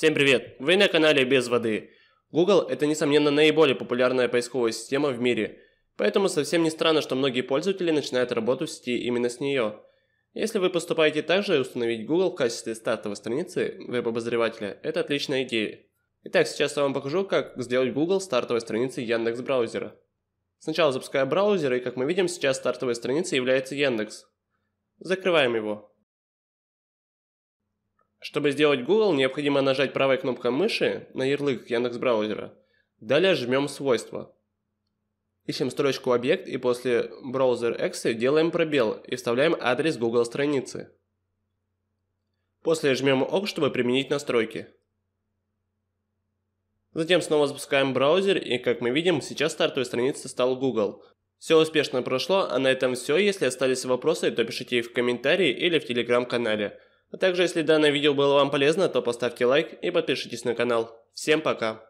Всем привет! Вы на канале Без воды. Google – это, несомненно, наиболее популярная поисковая система в мире, поэтому совсем не странно, что многие пользователи начинают работу в сети именно с нее. Если вы поступаете так же, и установить Google в качестве стартовой страницы веб-обозревателя – это отличная идея. Итак, сейчас я вам покажу, как сделать Google стартовой страницей Яндекс браузера. Сначала запускаю браузер, и как мы видим, сейчас стартовой страницей является Яндекс. Закрываем его. Чтобы сделать Google, необходимо нажать правой кнопкой мыши на ярлык Яндекс браузера. Далее жмем «Свойства». Ищем строчку «Объект» и после Браузер Exe» делаем пробел и вставляем адрес Google страницы. После жмем «Ок», чтобы применить настройки. Затем снова запускаем браузер и, как мы видим, сейчас стартовой страница стал Google. Все успешно прошло, а на этом все. Если остались вопросы, то пишите их в комментарии или в телеграм-канале. А также, если данное видео было вам полезно, то поставьте лайк и подпишитесь на канал. Всем пока!